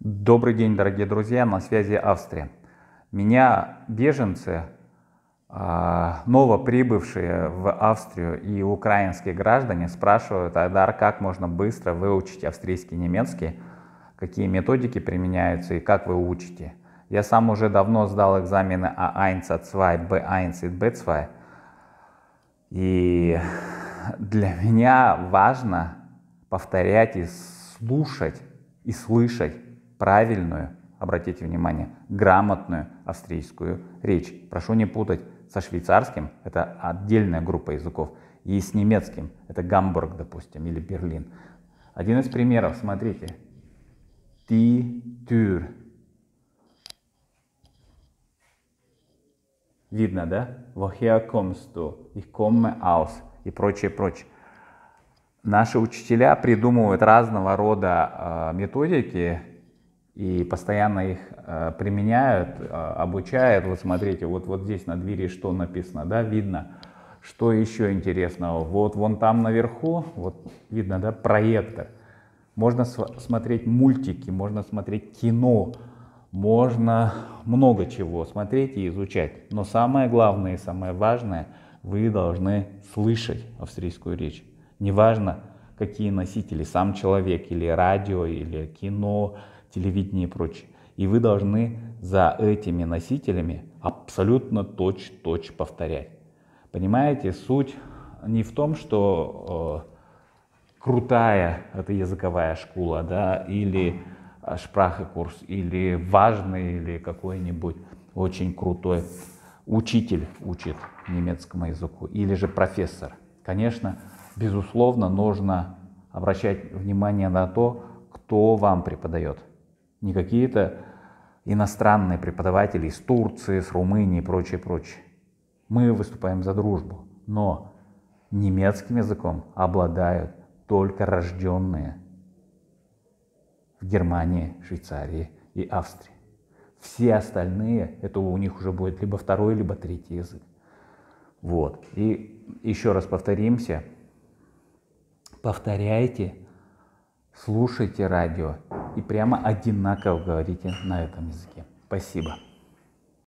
Добрый день, дорогие друзья, на связи Австрия. Меня беженцы, а, новоприбывшие в Австрию и украинские граждане спрашивают, Айдар, как можно быстро выучить австрийский немецкий, какие методики применяются и как вы учите. Я сам уже давно сдал экзамены А1, А2, Б1 и Б2. И для меня важно повторять и слушать, и слышать правильную, обратите внимание, грамотную австрийскую речь. Прошу не путать со швейцарским, это отдельная группа языков, и с немецким, это Гамбург, допустим, или Берлин. Один из примеров, смотрите. Die тюр Видно, да? Woher kommst du? Ich komme aus. И прочее, прочее. Наши учителя придумывают разного рода э, методики и постоянно их э, применяют, э, обучают. Вот смотрите, вот, вот здесь на двери что написано, да, видно. Что еще интересного? Вот вон там наверху, вот видно, да, проектор. Можно смотреть мультики, можно смотреть кино, можно много чего смотреть и изучать. Но самое главное и самое важное, вы должны слышать австрийскую речь. Неважно, какие носители, сам человек или радио, или кино, телевидение и прочее. И вы должны за этими носителями абсолютно точь-точь повторять. Понимаете, суть не в том, что э, крутая это языковая школа, да, или э, шпрахекурс, или важный, или какой-нибудь очень крутой учитель учит немецкому языку, или же профессор. Конечно, безусловно, нужно обращать внимание на то, кто вам преподает не какие-то иностранные преподаватели из Турции, с Румынии и прочее, прочее. Мы выступаем за дружбу, но немецким языком обладают только рожденные в Германии, Швейцарии и Австрии. Все остальные, это у них уже будет либо второй, либо третий язык. Вот. И еще раз повторимся. Повторяйте, слушайте радио и прямо одинаково говорите на этом языке. Спасибо.